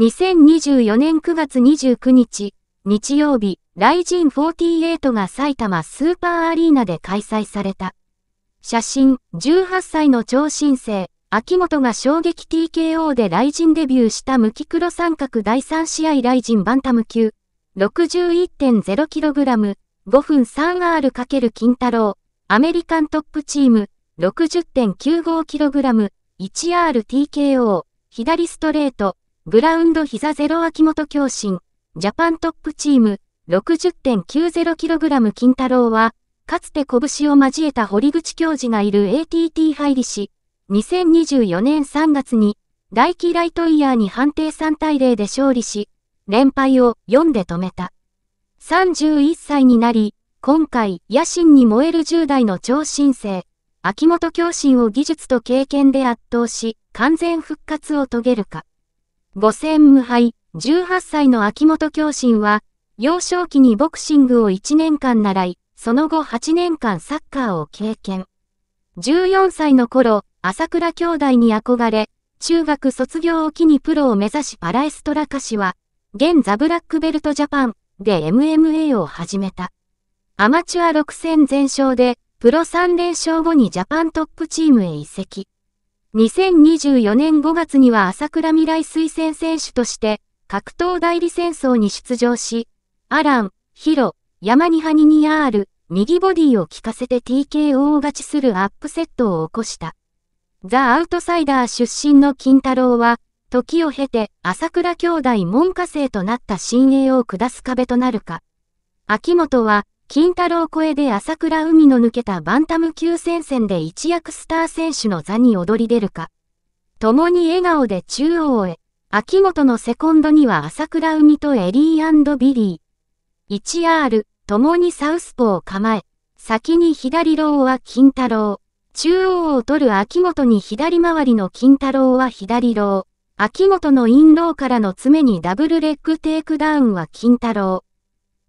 2024年9月29日、日曜日、ライジン48が埼玉スーパーアリーナで開催された。写真、18歳の超新星、秋元が衝撃 TKO でライジンデビューした無機黒三角第3試合ライジンバンタム級、61.0kg、5分 3R× 金太郎、アメリカントップチーム、60.95kg、1RTKO、左ストレート、グラウンド膝ゼロ秋元強心、ジャパントップチーム、60.90kg 金太郎は、かつて拳を交えた堀口教授がいる ATT 入りし、2024年3月に、大気ライトイヤーに判定3対0で勝利し、連敗を4で止めた。31歳になり、今回、野心に燃える10代の超新星、秋元教心を技術と経験で圧倒し、完全復活を遂げるか。5戦無敗、18歳の秋元教心は、幼少期にボクシングを1年間習い、その後8年間サッカーを経験。14歳の頃、朝倉兄弟に憧れ、中学卒業を機にプロを目指しパラエストラ歌手は、現ザブラックベルトジャパンで MMA を始めた。アマチュア6戦全勝で、プロ3連勝後にジャパントップチームへ移籍。2024年5月には朝倉未来推薦選手として、格闘代理戦争に出場し、アラン、ヒロ、ヤマニハニニアール、右ボディを効かせて TKO を勝ちするアップセットを起こした。ザ・アウトサイダー出身の金太郎は、時を経て朝倉兄弟門下生となった新鋭を下す壁となるか。秋元は、金太郎声で朝倉海の抜けたバンタム級戦線で一躍スター選手の座に躍り出るか。共に笑顔で中央へ。秋元のセコンドには朝倉海とエリービリー。1R、共にサウスポを構え。先に左ローは金太郎。中央を取る秋元に左回りの金太郎は左ロー。秋元のインローからの詰めにダブルレッグテイクダウンは金太郎。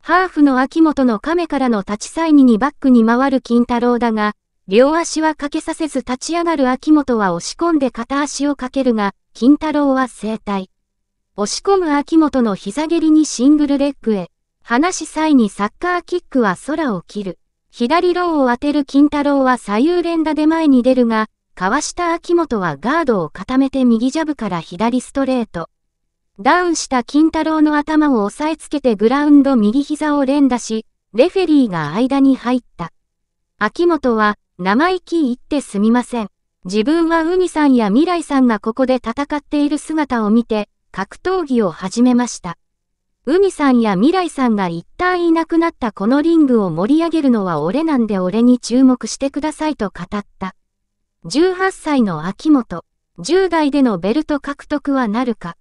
ハーフの秋元の亀からの立ち際ににバックに回る金太郎だが、両足はかけさせず立ち上がる秋元は押し込んで片足をかけるが、金太郎は正体。押し込む秋元の膝蹴りにシングルレッグへ。離し際にサッカーキックは空を切る。左ローを当てる金太郎は左右連打で前に出るが、かわした秋元はガードを固めて右ジャブから左ストレート。ダウンした金太郎の頭を押さえつけてグラウンド右膝を連打し、レフェリーが間に入った。秋元は、生意気言ってすみません。自分は海さんや未来さんがここで戦っている姿を見て、格闘技を始めました。海さんや未来さんが一旦いなくなったこのリングを盛り上げるのは俺なんで俺に注目してくださいと語った。18歳の秋元、10代でのベルト獲得はなるか。